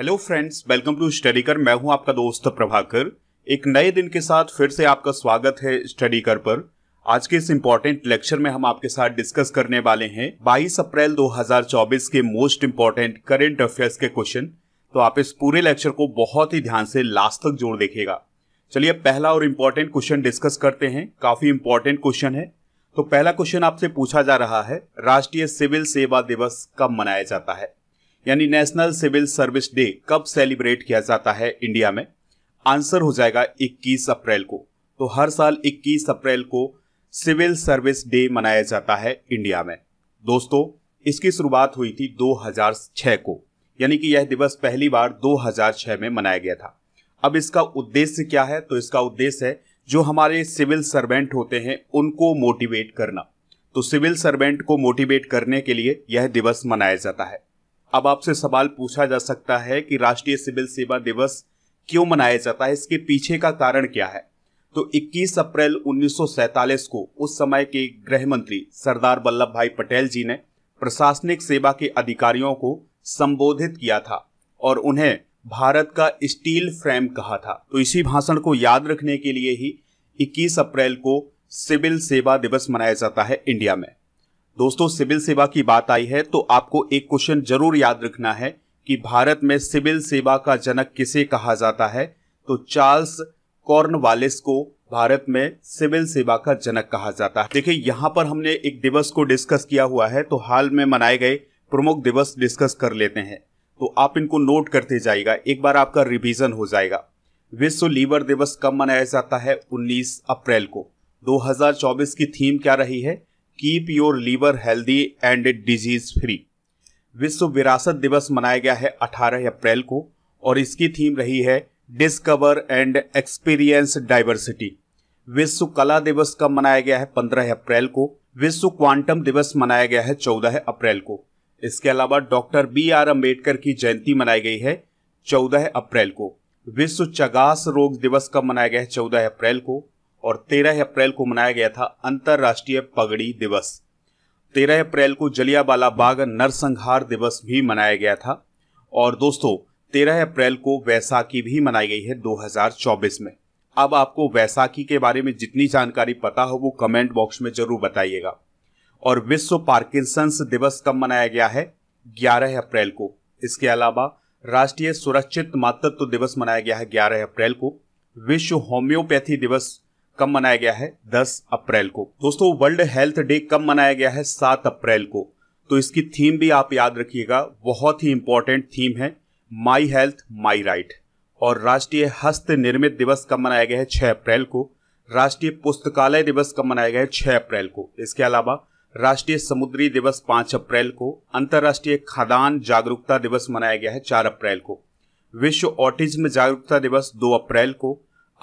hello friends welcome to study कर मैं हूं आपका दोस्त प्रभाकर एक नए दिन के साथ फिर से आपका स्वागत है स्टडी कर पर आज के इस इम्पोर्टेंट लेक्चर में हम आपके साथ डिस्कस करने वाले हैं 22 अप्रैल 2024 के मोस्ट इम्पोर्टेंट करेंट अफेयर्स के क्वेश्चन तो आप इस पूरे लेक्चर को बहुत ही ध्यान से लास्ट तक जोड़ देखेगा चलिए पहला और इम्पोर्टेंट क्वेश्चन डिस्कस करते हैं काफी इम्पोर्टेंट क्वेश्चन है तो पहला क्वेश्चन आपसे पूछा जा रहा है राष्ट्रीय सिविल सेवा दिवस कब मनाया जाता है यानी नेशनल सिविल सर्विस डे कब सेलिब्रेट किया जाता है इंडिया में आंसर हो जाएगा 21 अप्रैल को तो हर साल 21 अप्रैल को सिविल सर्विस डे मनाया जाता है इंडिया में दोस्तों इसकी शुरुआत हुई थी 2006 को यानी कि यह दिवस पहली बार 2006 में मनाया गया था अब इसका उद्देश्य क्या है तो इसका उद्देश्य है जो हमारे सिविल सर्वेंट होते हैं उनको मोटिवेट करना तो सिविल सर्वेंट को मोटिवेट करने के लिए यह दिवस मनाया जाता है अब आपसे सवाल पूछा जा सकता है कि राष्ट्रीय सिविल सेवा दिवस क्यों मनाया जाता है इसके पीछे का कारण क्या है तो 21 अप्रैल उन्नीस को उस समय के गृह मंत्री सरदार वल्लभ भाई पटेल जी ने प्रशासनिक सेवा के अधिकारियों को संबोधित किया था और उन्हें भारत का स्टील फ्रेम कहा था तो इसी भाषण को याद रखने के लिए ही 21 अप्रैल को सिविल सेवा दिवस मनाया जाता है इंडिया में दोस्तों सिविल सेवा की बात आई है तो आपको एक क्वेश्चन जरूर याद रखना है कि भारत में सिविल सेवा का जनक किसे कहा जाता है तो चार्ल्स कॉर्नवालिस को भारत में सिविल सेवा का जनक कहा जाता है देखिए यहां पर हमने एक दिवस को डिस्कस किया हुआ है तो हाल में मनाए गए प्रमुख दिवस डिस्कस कर लेते हैं तो आप इनको नोट करते जाएगा एक बार आपका रिविजन हो जाएगा विश्व लीवर दिवस कब मनाया जाता है 19 अप्रैल को 2024 की थीम क्या रही है keep your liver healthy and disease free विश्व विरासत दिवस मनाया गया है 18 अप्रैल को और इसकी थीम रही है डिस्कवर एंड एक्सपीरियंस डाइवर्सिटी विश्व कला दिवस कब मनाया गया है 15 अप्रैल को विश्व क्वांटम दिवस मनाया गया है 14 अप्रैल को इसके अलावा डॉक्टर बी आर अम्बेडकर की जयंती मनाई गई है 14 अप्रैल को विश्व चगास रोग दिवस कब मनाया गया है 14 अप्रैल को और 13 अप्रैल को मनाया गया था अंतर्राष्ट्रीय पगड़ी दिवस 13 अप्रैल को जलियावाला बाग नरसंहार दिवस भी मनाया गया था और दोस्तों 13 अप्रैल को वैसाखी भी मनाई गई है 2024 में अब आपको वैसाखी के बारे में जितनी जानकारी पता हो वो कमेंट बॉक्स में जरूर बताइएगा और विश्व पार्किंसंस दिवस कब मनाया गया है 11 अप्रैल को इसके अलावा राष्ट्रीय सुरक्षित मातृत्व दिवस मनाया गया है 11 अप्रैल को विश्व होम्योपैथी दिवस कब मनाया गया है 10 अप्रैल को दोस्तों वर्ल्ड हेल्थ डे कब मनाया गया है 7 अप्रैल को तो इसकी थीम भी आप याद रखिएगा बहुत ही इंपॉर्टेंट थीम है माई हेल्थ माई राइट और राष्ट्रीय हस्त निर्मित दिवस कब मनाया गया है 6 अप्रैल को राष्ट्रीय पुस्तकालय दिवस कब मनाया गया है 6 अप्रैल को इसके अलावा राष्ट्रीय समुद्री दिवस 5 अप्रैल को अंतर्राष्ट्रीय खदान जागरूकता दिवस मनाया गया है 4 अप्रैल को विश्व ऑटिज्म जागरूकता दिवस 2 अप्रैल को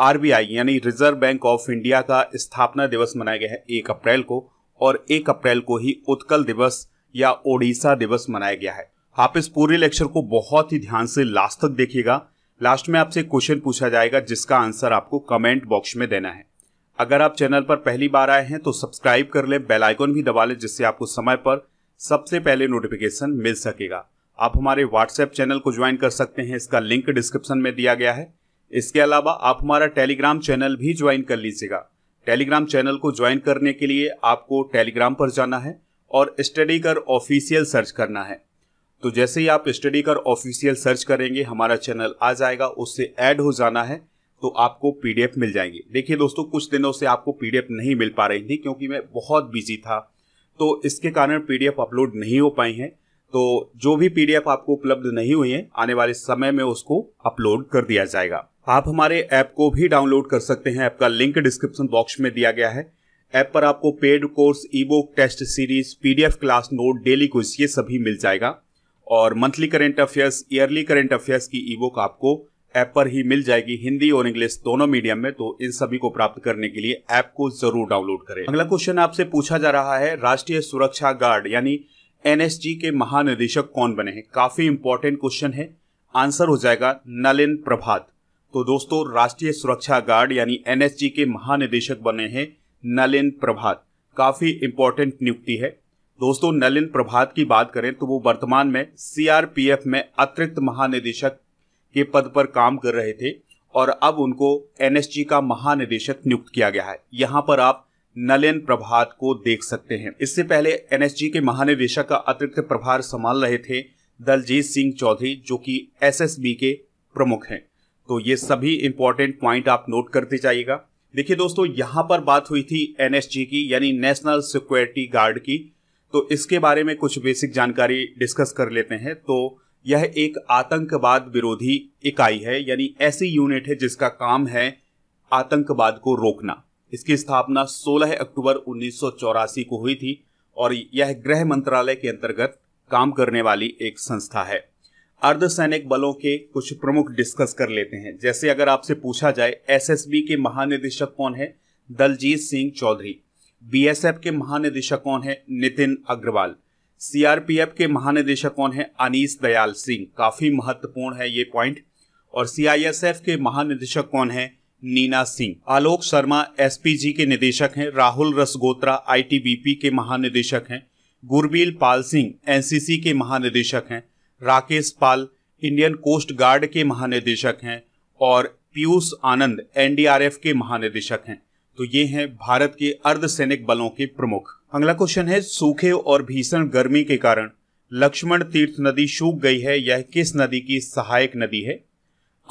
आरबीआई यानी रिजर्व बैंक ऑफ इंडिया का स्थापना दिवस मनाया गया है एक अप्रैल को और एक अप्रैल को ही उत्कल दिवस या ओडिशा दिवस मनाया गया है आप इस पूरे लेक्चर को बहुत ही ध्यान से लास्ट तक देखिएगा लास्ट में आपसे क्वेश्चन पूछा जाएगा जिसका आंसर आपको कमेंट बॉक्स में देना है अगर आप चैनल पर पहली बार आए हैं तो सब्सक्राइब कर लें बेल आइकन भी दबा लें जिससे आपको समय पर सबसे पहले नोटिफिकेशन मिल सकेगा आप हमारे व्हाट्सएप चैनल को ज्वाइन कर सकते हैं इसका लिंक डिस्क्रिप्शन में दिया गया है इसके अलावा आप हमारा टेलीग्राम चैनल भी ज्वाइन कर लीजिएगा टेलीग्राम चैनल को ज्वाइन करने के लिए आपको टेलीग्राम पर जाना है और स्टडी कर ऑफिशियल सर्च करना है तो जैसे ही आप स्टडी कर ऑफिशियल सर्च करेंगे हमारा चैनल आ जाएगा उससे ऐड हो जाना है तो आपको पीडीएफ मिल जाएंगे देखिए दोस्तों कुछ दिनों से आपको पीडीएफ नहीं मिल पा रही थी क्योंकि मैं बहुत बिजी था तो इसके कारण पीडीएफ अपलोड नहीं हो पाई है तो जो भी पीडीएफ आपको उपलब्ध नहीं हुई है आने वाले समय में उसको अपलोड कर दिया जाएगा आप हमारे ऐप को भी डाउनलोड कर सकते हैं ऐप का लिंक डिस्क्रिप्शन बॉक्स में दिया गया है ऐप पर आपको paid course e book test series PDF class note daily quiz ये सभी मिल जाएगा और monthly current affairs yearly current affairs की ई बुक आपको ऐप पर ही मिल जाएगी हिंदी और इंग्लिश दोनों मीडियम में तो इन सभी को प्राप्त करने के लिए ऐप को जरूर डाउनलोड करें अगला क्वेश्चन आपसे पूछा जा रहा है राष्ट्रीय सुरक्षा गार्ड यानी एनएसजी के महानिदेशक कौन बने हैं काफी इंपॉर्टेंट क्वेश्चन है आंसर हो जाएगा नलिन प्रभात तो दोस्तों राष्ट्रीय सुरक्षा गार्ड यानी एनएसजी के महानिदेशक बने हैं नलिन प्रभात काफी इंपॉर्टेंट नियुक्ति है दोस्तों नलिन प्रभात की बात करें तो वो वर्तमान में सीआरपीएफ में अतिरिक्त महानिदेशक के पद पर काम कर रहे थे और अब उनको एनएसजी का महानिदेशक नियुक्त किया गया है यहाँ पर आप नलिन प्रभात को देख सकते हैं इससे पहले एनएसजी के महानिदेशक का अतिरिक्त प्रभार संभाल रहे थे दलजीत सिंह चौधरी जो कि एसएसबी के प्रमुख हैं तो ये सभी इंपॉर्टेंट पॉइंट आप नोट करते जाइएगा देखिए दोस्तों यहां पर बात हुई थी एनएसजी की यानी नेशनल सिक्योरिटी गार्ड की तो इसके बारे में कुछ बेसिक जानकारी डिस्कस कर लेते हैं तो यह एक आतंकवाद विरोधी इकाई है यानी ऐसी यूनिट है जिसका काम है आतंकवाद को रोकना इसकी स्थापना 16 अक्टूबर उन्नीस को हुई थी और यह गृह मंत्रालय के अंतर्गत काम करने वाली एक संस्था है अर्धसैनिक बलों के कुछ प्रमुख डिस्कस कर लेते हैं जैसे अगर आपसे पूछा जाए एसएसबी के महानिदेशक कौन है दलजीत सिंह चौधरी बीएसएफ के महानिदेशक कौन है नितिन अग्रवाल सीआरपीएफ के महानिदेशक कौन है अनीस दयाल सिंह काफी महत्वपूर्ण है ये पॉइंट और सीआईएसएफ के महानिदेशक कौन है नीना सिंह आलोक शर्मा एसपीजी के निदेशक हैं राहुल रसगोत्रा आईटीबीपी के महानिदेशक हैं गुरबील पाल सिंह एनसीसी के महानिदेशक हैं Rakesh Pal Indian coast guard के महानिदेशक हैं और पीयूष आनंद एनडीआरएफ के महानिदेशक हैं तो ये हैं भारत के अर्धसैनिक बलों के प्रमुख अगला क्वेश्चन है सूखे और भीषण गर्मी के कारण लक्ष्मण तीर्थ नदी सूख गई है यह किस नदी की सहायक नदी है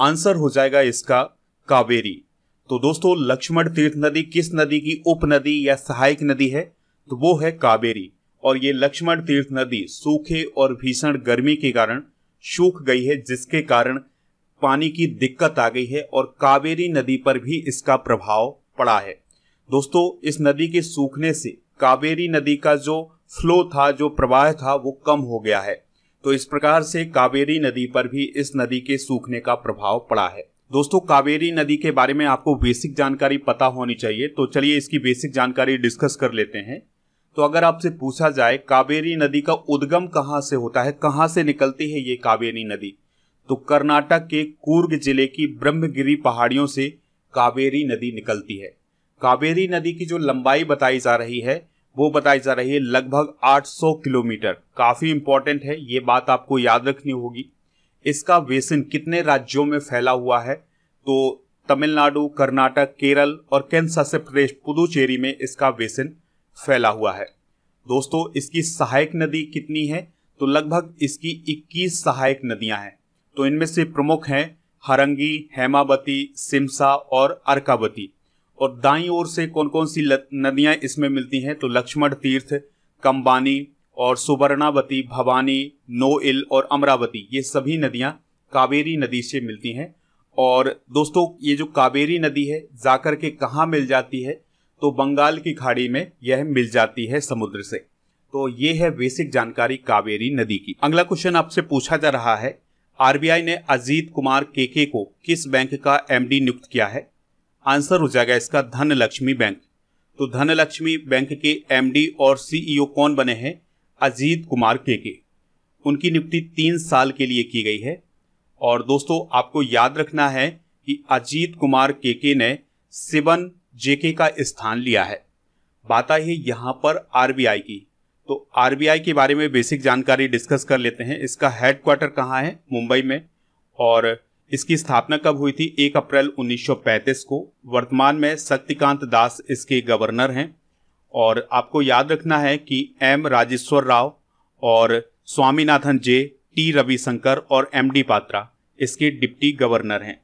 आंसर हो जाएगा इसका कावेरी तो दोस्तों लक्ष्मण तीर्थ नदी किस नदी की उप नदी या सहायक नदी है तो वो है कावेरी और ये लक्ष्मण तीर्थ नदी सूखे और भीषण गर्मी के कारण सूख गई है जिसके कारण पानी की दिक्कत आ गई है और कावेरी नदी पर भी इसका प्रभाव पड़ा है दोस्तों इस नदी के सूखने से कावेरी नदी का जो फ्लो था जो प्रवाह था वो कम हो गया है तो इस प्रकार से कावेरी नदी पर भी इस नदी के सूखने का प्रभाव पड़ा है दोस्तों कावेरी नदी के बारे में आपको बेसिक जानकारी पता होनी चाहिए तो चलिए इसकी बेसिक जानकारी डिस्कस कर लेते हैं तो अगर आपसे पूछा जाए कावेरी नदी का उद्गम कहां से होता है कहाँ से निकलती है ये कावेरी नदी तो कर्नाटक के कूर्ग जिले की ब्रह्मगिरी पहाड़ियों से कावेरी नदी निकलती है कावेरी नदी की जो लंबाई बताई जा रही है वो बताई जा रही है लगभग 800 किलोमीटर काफ़ी इंपॉर्टेंट है ये बात आपको याद रखनी होगी इसका वेसन कितने राज्यों में फैला हुआ है तो तमिलनाडु कर्नाटक केरल और कैंसा से प्रदेश पुदुचेरी में इसका वेसन फैला हुआ है दोस्तों इसकी सहायक नदी कितनी है तो लगभग इसकी 21 सहायक नदियां हैं तो इनमें से प्रमुख हैं हरंगी हेमावती सिमसा और अर्कावती और दाई ओर से कौन कौन सी नदियां इसमें मिलती हैं तो लक्ष्मण तीर्थ कंबानी और सुवर्णावती भवानी नोइल और अमरावती ये सभी नदियां कावेरी नदी से मिलती हैं और दोस्तों ये जो कावेरी नदी है जाकर के कहाँ मिल जाती है तो बंगाल की खाड़ी में यह मिल जाती है समुद्र से तो ये है बेसिक जानकारी कावेरी नदी की अगला क्वेश्चन आपसे पूछा जा रहा है आरबीआई ने अजीत कुमार केके को किस बैंक का एमडी नियुक्त किया है आंसर हो जाएगा इसका धनलक्ष्मी बैंक तो धन लक्ष्मी बैंक के एमडी और सीईओ e कौन बने हैं अजीत कुमार केके उनकी नियुक्ति तीन साल के लिए की गई है और दोस्तों आपको याद रखना है कि अजीत कुमार केके ने सिवन जेके का स्थान लिया है बात आई है यहाँ पर आरबीआई की तो आरबीआई के बारे में बेसिक जानकारी डिस्कस कर लेते हैं इसका हेडक्वार्टर कहाँ है मुंबई में और इसकी स्थापना कब हुई थी 1 अप्रैल 1935 को वर्तमान में शक्तिकांत दास इसके गवर्नर हैं और आपको याद रखना है कि एम राजेश्वर राव और स्वामीनाथन जे टी रविशंकर और एम डी पात्रा इसके डिप्टी गवर्नर हैं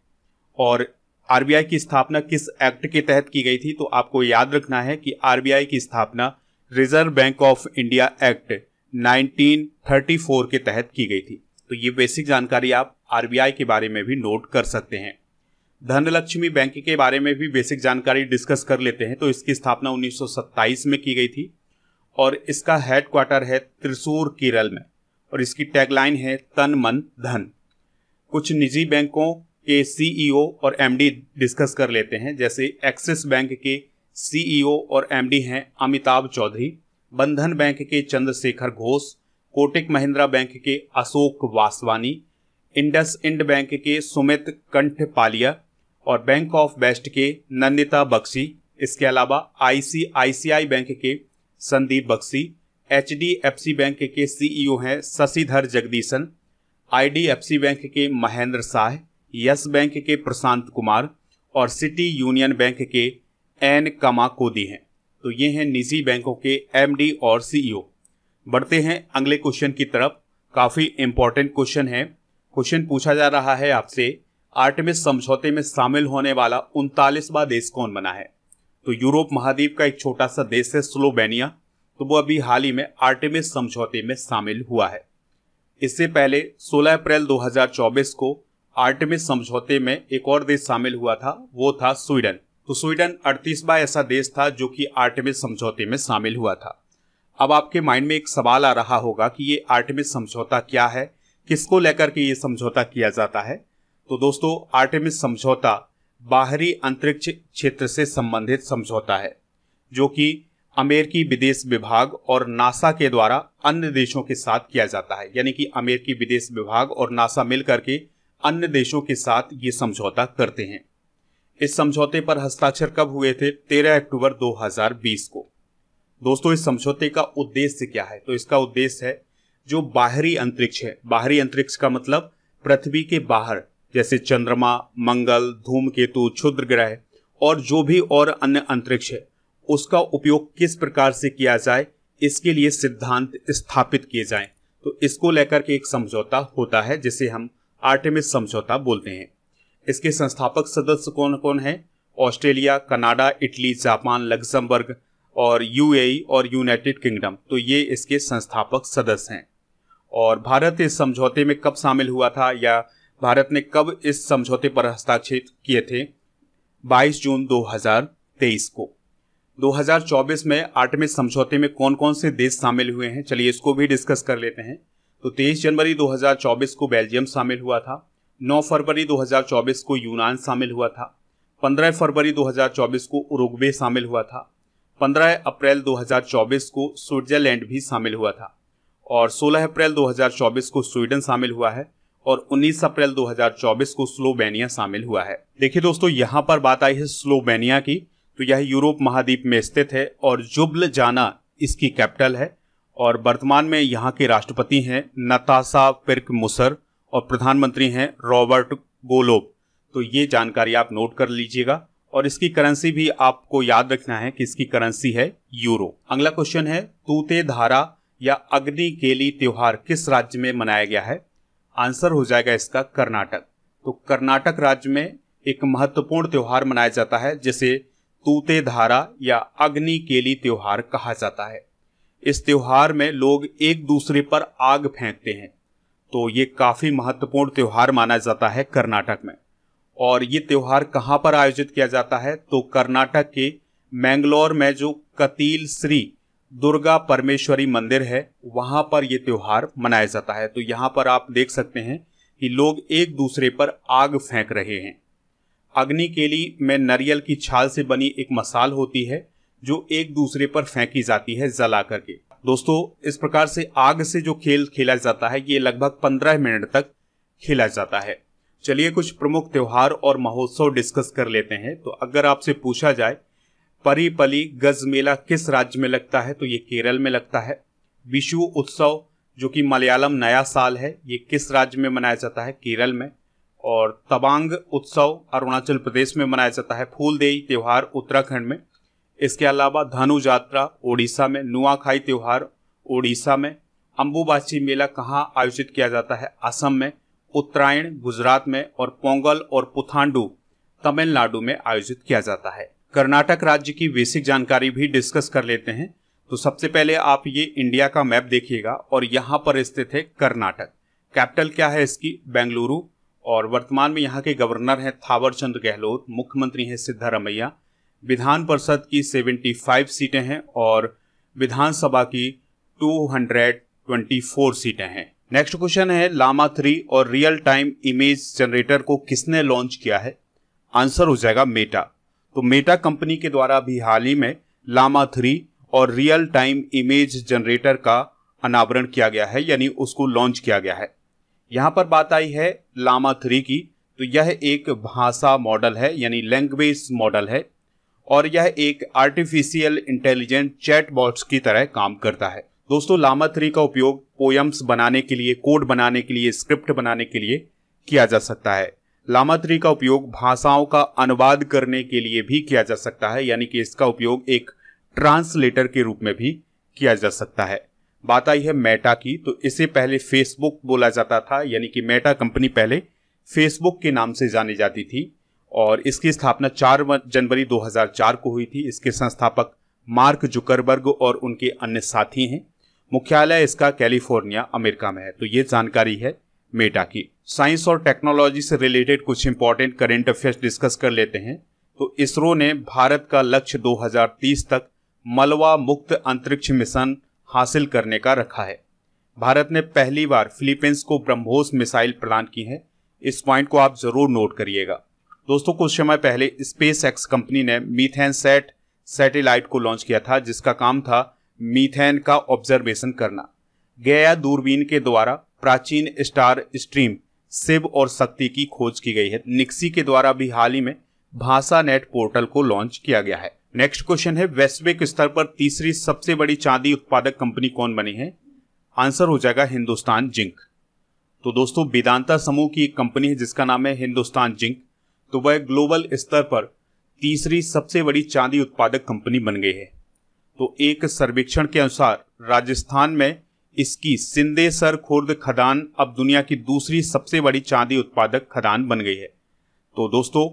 और आरबीआई की स्थापना किस एक्ट के तहत की गई थी तो आपको याद रखना है कि आरबीआई की स्थापना reserve bank of India act 1934 के तहत की गई थी तो ये बेसिक जानकारी आप आरबीआई के बारे में भी नोट कर सकते हैं धनलक्ष्मी बैंक के बारे में भी बेसिक जानकारी डिस्कस कर लेते हैं तो इसकी स्थापना उन्नीस में की गई थी और इसका हेडक्वार्टर है त्रिशूर केरल में और इसकी टैगलाइन है तन मन धन कुछ निजी बैंकों के सीईओ e और एमडी डिस्कस कर लेते हैं जैसे एक्सिस बैंक के सीईओ e और एमडी हैं अमिताभ चौधरी बंधन बैंक के चंद्रशेखर घोष कोटिक महिंद्रा बैंक के Ashok Vaswani IndusInd bank के सुमित कंठ पालिया और बैंक ऑफ बेस्ट के नंदिता बख्शी इसके अलावा आईसीआईसीआई बैंक के संदीप बख्शी एच बैंक के सीईओ e हैं शशिधर जगदीशन आईडीएफसी बैंक के महेंद्र शाह यस बैंक के प्रशांत कुमार और सिटी यूनियन बैंक के एन कमा कोदी हैं तो ये हैं निजी बैंकों के एमडी और सीईओ e बढ़ते हैं अगले क्वेश्चन की तरफ काफ़ी इम्पोर्टेंट क्वेश्चन है क्वेश्चन पूछा जा रहा है आपसे आर्टमिस समझौते में शामिल होने वाला उनतालीसवा देश कौन बना है तो यूरोप महाद्वीप का एक छोटा सा देश है स्लोवेनिया तो वो अभी हाल ही में आर्टेमिस समझौते में शामिल हुआ है इससे पहले 16 अप्रैल 2024 को आर्टमिस समझौते में एक और देश शामिल हुआ था वो था स्वीडन तो स्वीडन अड़तीसवा ऐसा देश था जो कि आर्टमिस समझौते में शामिल हुआ था अब आपके माइंड में एक सवाल आ रहा होगा कि ये आर्टमिस समझौता क्या है किसको लेकर के ये समझौता किया जाता है तो दोस्तों आर्टमिस समझौता बाहरी अंतरिक्ष क्षेत्र से संबंधित समझौता है जो कि अमेरिकी विदेश विभाग और नासा के द्वारा अन्य देशों के साथ किया जाता है यानी कि अमेरिकी विदेश विभाग और नासा मिलकर के अन्य देशों के साथ ये समझौता करते हैं इस समझौते पर हस्ताक्षर कब हुए थे 13 अक्टूबर 2020 को दोस्तों इस समझौते का उद्देश्य क्या है तो इसका उद्देश्य है जो बाहरी अंतरिक्ष है बाहरी अंतरिक्ष का मतलब पृथ्वी के बाहर जैसे चंद्रमा मंगल धूमकेतु क्षुद्र ग्रह और जो भी और अन्य अंतरिक्ष है उसका उपयोग किस प्रकार से किया जाए इसके लिए सिद्धांत स्थापित किए जाएं तो इसको लेकर के एक समझौता होता है जिसे हम आर्टेमिस समझौता बोलते हैं इसके संस्थापक सदस्य कौन कौन है Australia Canada Italy Japan Luxembourg और यूएई और यूनाइटेड किंगडम तो ये इसके संस्थापक सदस्य हैं और भारत इस समझौते में कब शामिल हुआ था या भारत ने कब इस समझौते पर हस्ताक्षर किए थे 22 जून 2023 को 2024 में आर्टमिस समझौते में कौन कौन से देश शामिल हुए हैं चलिए इसको भी डिस्कस कर लेते हैं तो 23 जनवरी 2024 को बेल्जियम शामिल हुआ था 9 फरवरी 2024 को यूनान शामिल हुआ था 15 फरवरी 2024 को उरुग्वे शामिल हुआ था 15 अप्रैल 2024 को स्विट्जरलैंड भी शामिल हुआ था और 16 अप्रैल 2024 को स्वीडन शामिल हुआ है और 19 अप्रैल 2024 को स्लोवेनिया शामिल हुआ है देखिए दोस्तों यहाँ पर बात आई है स्लोवेनिया की तो यह यूरोप महाद्वीप में स्थित है और जुबल जाना इसकी कैपिटल है और वर्तमान में यहाँ के राष्ट्रपति हैं नतासा पिर्क मुसर और प्रधानमंत्री हैं रॉबर्ट गोलोब तो ये जानकारी आप नोट कर लीजिएगा और इसकी करेंसी भी आपको याद रखना है कि इसकी करेंसी है यूरो अगला क्वेश्चन है तूते धारा या अग्नि केली त्योहार किस राज्य में मनाया गया है आंसर हो जाएगा इसका कर्नाटक तो कर्नाटक राज्य में एक महत्वपूर्ण त्यौहार मनाया जाता है जिसे तूते धारा या अग्नि केली त्यौहार कहा जाता है इस त्योहार में लोग एक दूसरे पर आग फेंकते हैं तो ये काफ़ी महत्वपूर्ण त्यौहार माना जाता है कर्नाटक में और ये त्यौहार कहाँ पर आयोजित किया जाता है तो कर्नाटक के मैंगलोर में जो कतील श्री दुर्गा परमेश्वरी मंदिर है वहाँ पर यह त्यौहार मनाया जाता है तो यहाँ पर आप देख सकते हैं कि लोग एक दूसरे पर आग फेंक रहे हैं अग्नि केली में नरियल की छाल से बनी एक मसाल होती है जो एक दूसरे पर फेंकी जाती है जला करके दोस्तों इस प्रकार से आग से जो खेल खेला जाता है ये लगभग पंद्रह मिनट तक खेला जाता है चलिए कुछ प्रमुख त्योहार और महोत्सव डिस्कस कर लेते हैं तो अगर आपसे पूछा जाए परीपली गज मेला किस राज्य में लगता है तो ये केरल में लगता है विशु उत्सव जो कि मलयालम नया साल है ये किस राज्य में मनाया जाता है केरल में और तबांग उत्सव अरुणाचल प्रदेश में मनाया जाता है फूलदेई त्यौहार उत्तराखंड में इसके अलावा धनु यात्रा ओडिशा में नुआखाई त्यौहार ओडिशा में अम्बुबाची मेला कहाँ आयोजित किया जाता है असम में उत्तरायण गुजरात में और पोंगल और पुथांडू तमिलनाडु में आयोजित किया जाता है कर्नाटक राज्य की बेसिक जानकारी भी डिस्कस कर लेते हैं तो सबसे पहले आप ये इंडिया का मैप देखिएगा और यहाँ पर स्थित है कर्नाटक कैपिटल क्या है इसकी बेंगलुरु और वर्तमान में यहाँ के गवर्नर हैं थावरचंद गहलोत मुख्यमंत्री हैं सिद्धारमैया विधान परिषद की 75 सीटें हैं और विधानसभा की 224 सीटें हैं नेक्स्ट क्वेश्चन है लामा थ्री और रियल टाइम इमेज जनरेटर को किसने लॉन्च किया है आंसर हो जाएगा मेटा तो मेटा कंपनी के द्वारा अभी हाल ही में लामा थ्री और रियल टाइम इमेज जनरेटर का अनावरण किया गया है यानी उसको लॉन्च किया गया है यहाँ पर बात आई है लामा थ्री की तो यह एक भाषा मॉडल है यानी लैंग्वेज मॉडल है और यह एक आर्टिफिशियल इंटेलिजेंट चैट बॉट्स की तरह काम करता है दोस्तों लामा थ्री का उपयोग पोयम्स बनाने के लिए कोड बनाने के लिए स्क्रिप्ट बनाने के लिए किया जा सकता है लामा थ्री का उपयोग भाषाओं का अनुवाद करने के लिए भी किया जा सकता है यानी कि इसका उपयोग एक ट्रांसलेटर के रूप में भी किया जा सकता है बात आई है मेटा की तो इसे पहले फेसबुक बोला जाता था यानी कि मेटा कंपनी पहले फेसबुक के नाम से जानी जाती थी और इसकी स्थापना 4 जनवरी 2004 को हुई थी इसके संस्थापक मार्क जुकरबर्ग और उनके अन्य साथी हैं मुख्यालय इसका कैलिफोर्निया अमेरिका में है तो ये जानकारी है मेटा की साइंस और टेक्नोलॉजी से रिलेटेड कुछ इंपॉर्टेंट करेंट अफेयर्स डिस्कस कर लेते हैं तो इसरो ने भारत का लक्ष्य 2030 तक मलवा मुक्त अंतरिक्ष मिशन हासिल करने का रखा है भारत ने पहली बार फिलीपींस को ब्रह्मोस मिसाइल प्रदान की है इस पॉइंट को आप जरूर नोट करिएगा दोस्तों कुछ समय पहले स्पेस एक्स कंपनी ने मीथेन सेट सैटेलाइट को लॉन्च किया था जिसका काम था मीथेन का ऑब्जर्वेशन करना गया दूरबीन के द्वारा प्राचीन स्टार स्ट्रीम शिव और शक्ति की खोज की गई है निक्सी के द्वारा भी हाल ही में भाषा नेट पोर्टल को लॉन्च किया गया है नेक्स्ट क्वेश्चन है वैश्विक स्तर पर तीसरी सबसे बड़ी चांदी उत्पादक कंपनी कौन बनी है आंसर हो जाएगा हिंदुस्तान जिंक तो दोस्तों वेदांता समूह की एक कंपनी है जिसका नाम है हिंदुस्तान जिंक तो वह ग्लोबल स्तर पर तीसरी सबसे बड़ी चांदी उत्पादक कंपनी बन गई है तो एक सर्वेक्षण के अनुसार राजस्थान में इसकी सिंदेसर खुर्द खदान अब दुनिया की दूसरी सबसे बड़ी चांदी उत्पादक खदान बन गई है तो दोस्तों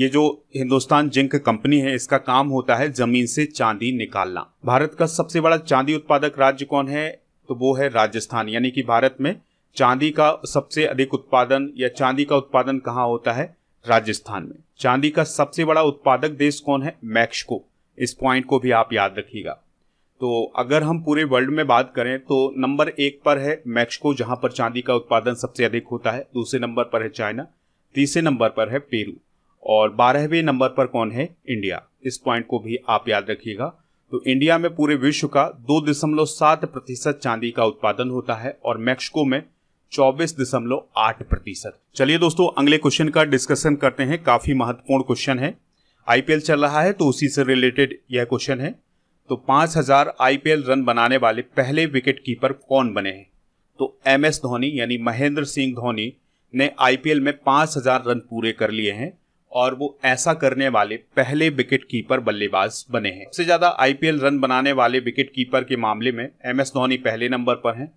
ये जो हिंदुस्तान जिंक कंपनी है इसका काम होता है जमीन से चांदी निकालना भारत का सबसे बड़ा चांदी उत्पादक राज्य कौन है तो वो है राजस्थान यानी कि भारत में चांदी का सबसे अधिक उत्पादन या चांदी का उत्पादन कहाँ होता है राजस्थान में चांदी का सबसे बड़ा उत्पादक देश कौन है मैक्सिको इस पॉइंट को भी आप याद रखिएगा तो अगर हम पूरे वर्ल्ड में बात करें तो नंबर एक पर है मैक्सिको जहां पर चांदी का उत्पादन सबसे अधिक होता है दूसरे नंबर पर है चाइना तीसरे नंबर पर है पेरू और बारहवें नंबर पर कौन है इंडिया इस पॉइंट को भी आप याद रखिएगा तो इंडिया में पूरे विश्व का दो दशमलव सात प्रतिशत चांदी का उत्पादन होता है और मैक्सिको में चौबीस दशमलव आठ प्रतिशत चलिए दोस्तों अगले क्वेश्चन का डिस्कशन करते हैं काफी महत्वपूर्ण क्वेश्चन है आईपीएल चल रहा है तो उसी से रिलेटेड यह क्वेश्चन है तो पांच हजार आईपीएल रन बनाने वाले पहले विकेट कीपर कौन बने हैं तो एम एस धोनी यानी महेंद्र सिंह धोनी ने आईपीएल में पांच हजार रन पूरे कर लिए हैं और वो ऐसा करने वाले पहले विकेट कीपर बल्लेबाज बने हैं सबसे ज्यादा आईपीएल रन बनाने वाले विकेट कीपर के मामले में एम एस धोनी पहले नंबर पर हैं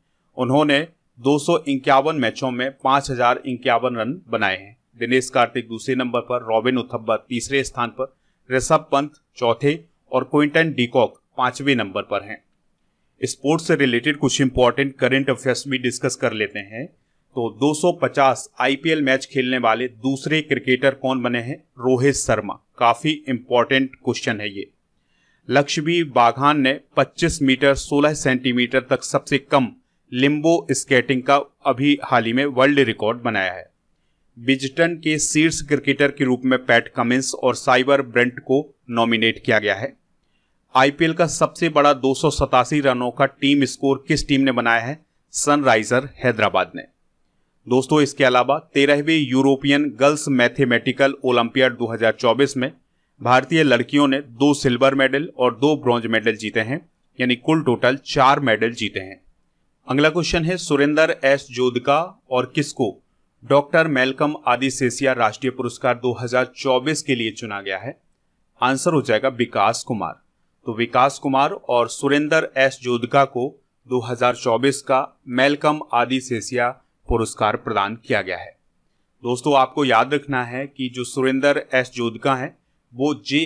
उन्होंने दो मैचों में पांच रन बनाए हैं दिनेश कार्तिक दूसरे नंबर पर रॉबिन उथब्बा तीसरे स्थान पर ऋषभ पंत चौथे और क्विंटन डीकॉक पांचवें नंबर पर हैं स्पोर्ट्स से रिलेटेड कुछ इंपॉर्टेंट करंट अफेयर्स भी डिस्कस कर लेते हैं तो 250 आईपीएल मैच खेलने वाले दूसरे क्रिकेटर कौन बने हैं रोहित शर्मा काफी इंपॉर्टेंट क्वेश्चन है ये लक्ष्मी बाघान ने 25 मीटर 16 सेंटीमीटर तक सबसे कम लिम्बो स्केटिंग का अभी हाल ही में वर्ल्ड रिकॉर्ड बनाया है बिजटन के शीर्ष क्रिकेटर के रूप में पैट कमिंस और साइबर ब्रेंट को नॉमिनेट किया गया है आईपीएल का सबसे बड़ा दो रनों का टीम स्कोर किस टीम ने बनाया है सनराइजर हैदराबाद ने दोस्तों इसके अलावा तेरहवीं यूरोपियन गर्ल्स मैथमेटिकल ओलंपियाड 2024 में भारतीय लड़कियों ने दो सिल्वर मेडल और दो ब्रॉन्ज मेडल जीते हैं यानी कुल टोटल चार मेडल जीते हैं अगला क्वेश्चन है सुरेंद्र एस जोधका और किसको डॉक्टर मेलकम आदि सेसिया राष्ट्रीय पुरस्कार 2024 के लिए चुना गया है आंसर हो जाएगा विकास कुमार तो विकास कुमार और सुरेंद्र एस जोधका को 2024 का मेलकम आदि सेसिया पुरस्कार प्रदान किया गया है दोस्तों आपको याद रखना है कि जो सुरेंद्र एस जोधका हैं वो जे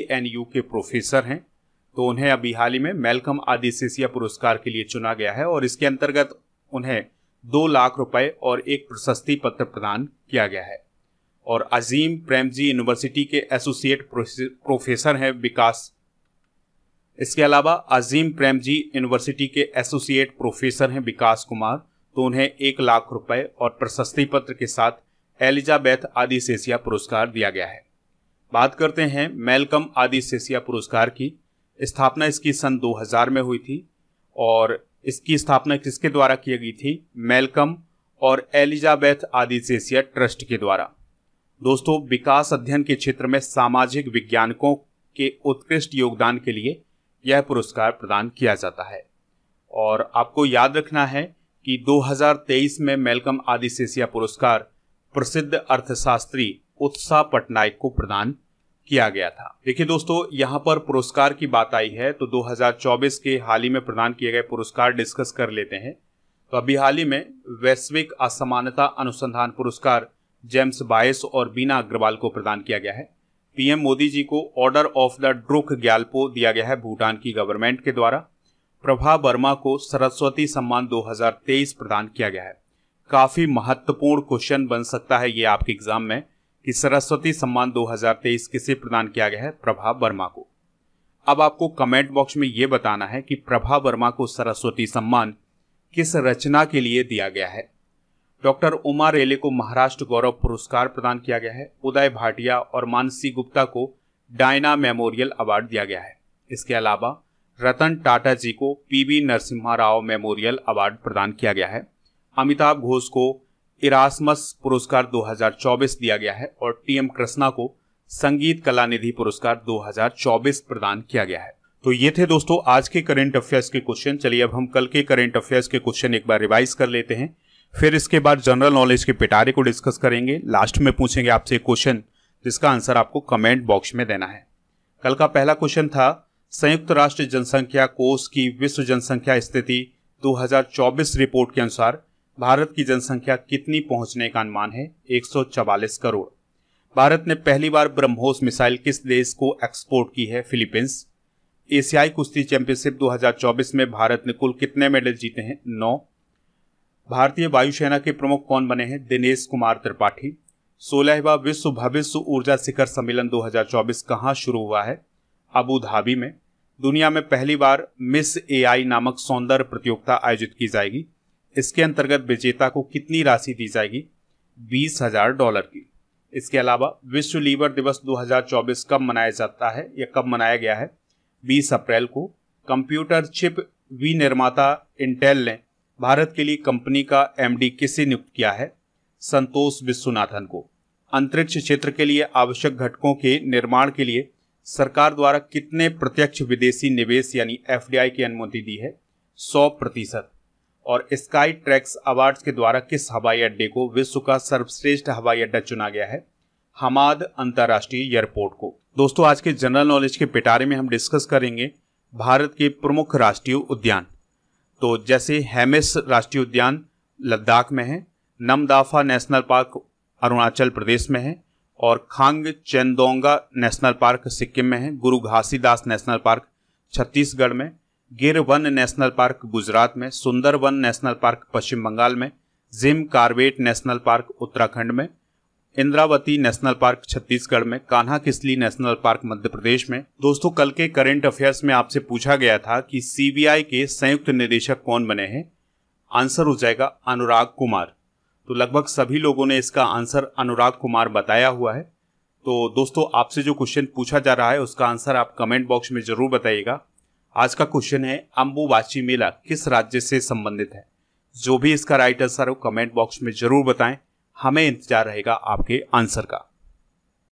के प्रोफेसर हैं तो उन्हें अभी हाल ही में मेलकम आदि आदिसेसिया पुरस्कार के लिए चुना गया है और इसके अंतर्गत उन्हें दो लाख रुपए और एक प्रशस्ति पत्र प्रदान किया गया है और अजीम प्रेमजी यूनिवर्सिटी के एसोसिएट प्रोफेसर हैं विकास इसके अलावा अजीम प्रेमजी यूनिवर्सिटी के एसोसिएट प्रोफेसर हैं विकास कुमार तो उन्हें एक लाख रुपए और प्रशस्ति पत्र के साथ एलिजाबेथ आदि सेसिया पुरस्कार दिया गया है बात करते हैं मेलकम आदि सेसिया पुरस्कार की स्थापना इसकी सन 2000 में हुई थी और इसकी स्थापना किसके द्वारा की गई थी मेलकम और एलिजाबेथ आदिशेषिया ट्रस्ट के द्वारा दोस्तों विकास अध्ययन के क्षेत्र में सामाजिक विज्ञानकों के उत्कृष्ट योगदान के लिए यह पुरस्कार प्रदान किया जाता है और आपको याद रखना है कि 2023 में मेलकम आदिशेषिया पुरस्कार प्रसिद्ध अर्थशास्त्री उत्साह पटनायक को प्रदान किया गया था देखिए दोस्तों यहाँ पर पुरस्कार की बात आई है तो 2024 के हाल ही में प्रदान किए गए पुरस्कार डिस्कस कर लेते हैं तो अभी हाल ही में वैश्विक असमानता अनुसंधान पुरस्कार जेम्स बायस और बीना अग्रवाल को प्रदान किया गया है पीएम मोदी जी को order of the Druk Gyalpo दिया गया है भूटान की गवर्नमेंट के द्वारा प्रभा वर्मा को सरस्वती सम्मान 2023 प्रदान किया गया है काफी महत्वपूर्ण क्वेश्चन बन सकता है ये आपके एग्जाम में कि सरस्वती सम्मान 2023 किसे प्रदान किया गया है प्रभा वर्मा को अब आपको कमेंट बॉक्स में यह बताना है कि प्रभा वर्मा को सरस्वती सम्मान किस रचना के लिए दिया गया है डॉक्टर उमा रेले को महाराष्ट्र गौरव पुरस्कार प्रदान किया गया है उदय भाटिया और मानसी गुप्ता को डायना मेमोरियल अवार्ड दिया गया है इसके अलावा रतन टाटा जी को पीवी नरसिम्हा राव मेमोरियल अवार्ड प्रदान किया गया है अमिताभ घोष को इरासमस पुरस्कार 2024 दिया गया है और टीएम कृष्णा को संगीत कला निधि पुरस्कार 2024 प्रदान किया गया है तो ये थे दोस्तों आज के करेंट अफेयर्स के क्वेश्चन चलिए अब हम कल के करेंट अफेयर्स के क्वेश्चन एक बार रिवाइज कर लेते हैं फिर इसके बाद जनरल नॉलेज के पिटारे को डिस्कस करेंगे लास्ट में पूछेंगे आपसे क्वेश्चन जिसका आंसर आपको कमेंट बॉक्स में देना है कल का पहला क्वेश्चन था संयुक्त राष्ट्र जनसंख्या कोष की विश्व जनसंख्या स्थिति 2024 रिपोर्ट के अनुसार भारत की जनसंख्या कितनी पहुंचने का अनुमान है एक करोड़ भारत ने पहली बार ब्रह्मोस मिसाइल किस देश को एक्सपोर्ट की है फिलीपींस एशियाई कुश्ती चैंपियनशिप 2024 में भारत ने कुल कितने मेडल जीते हैं नौ भारतीय वायुसेना के प्रमुख कौन बने हैं दिनेश कुमार त्रिपाठी सोलहवा विश्व भविष्य ऊर्जा शिखर सम्मेलन 2024 कहां शुरू हुआ है अबू धाबी में दुनिया में पहली बार मिस एआई नामक सौंदर्य प्रतियोगिता आयोजित की जाएगी इसके अंतर्गत विजेता को कितनी राशि दी जाएगी बीस हजार डॉलर की इसके अलावा विश्व लीवर दिवस 2024 कब मनाया जाता है या कब मनाया गया है 20 अप्रैल को कंप्यूटर चिप निर्माता इंटेल ने भारत के लिए कंपनी का एमडी किसे नियुक्त किया है संतोष विश्वनाथन को अंतरिक्ष क्षेत्र के लिए आवश्यक घटकों के निर्माण के लिए सरकार द्वारा कितने प्रत्यक्ष विदेशी निवेश यानी एफडीआई की अनुमति दी है 100 प्रतिशत और स्काई ट्रैक्स अवार्ड्स के द्वारा किस हवाई अड्डे को विश्व का सर्वश्रेष्ठ हवाई अड्डा चुना गया है हमाद अंतर्राष्ट्रीय एयरपोर्ट को दोस्तों आज के जनरल नॉलेज के पिटारे में हम डिस्कस करेंगे भारत के प्रमुख राष्ट्रीय उद्यान तो जैसे हेमिस राष्ट्रीय उद्यान लद्दाख में है नमदाफा नेशनल पार्क अरुणाचल प्रदेश में है और Khangchendzonga national park Sikkim में है गुरु घासीदास नेशनल पार्क छत्तीसगढ़ में गिर वन नेशनल पार्क गुजरात में Sundarban national park Paschim Bangal में Jim Corbett national park Uttarakhand में इंद्रावती नेशनल पार्क छत्तीसगढ़ में कान्हा किसली नेशनल पार्क मध्य प्रदेश में दोस्तों कल के करंट अफेयर्स में आपसे पूछा गया था कि सीबीआई के संयुक्त निदेशक कौन बने हैं आंसर हो जाएगा अनुराग कुमार तो लगभग सभी लोगों ने इसका आंसर अनुराग कुमार बताया हुआ है तो दोस्तों आपसे जो क्वेश्चन पूछा जा रहा है उसका आंसर आप कमेंट बॉक्स में जरूर बताइएगा आज का क्वेश्चन है अंबुवाची मेला किस राज्य से संबंधित है जो भी इसका राइट आंसर हो कमेंट बॉक्स में जरूर बताएं हमें इंतजार रहेगा आपके आंसर का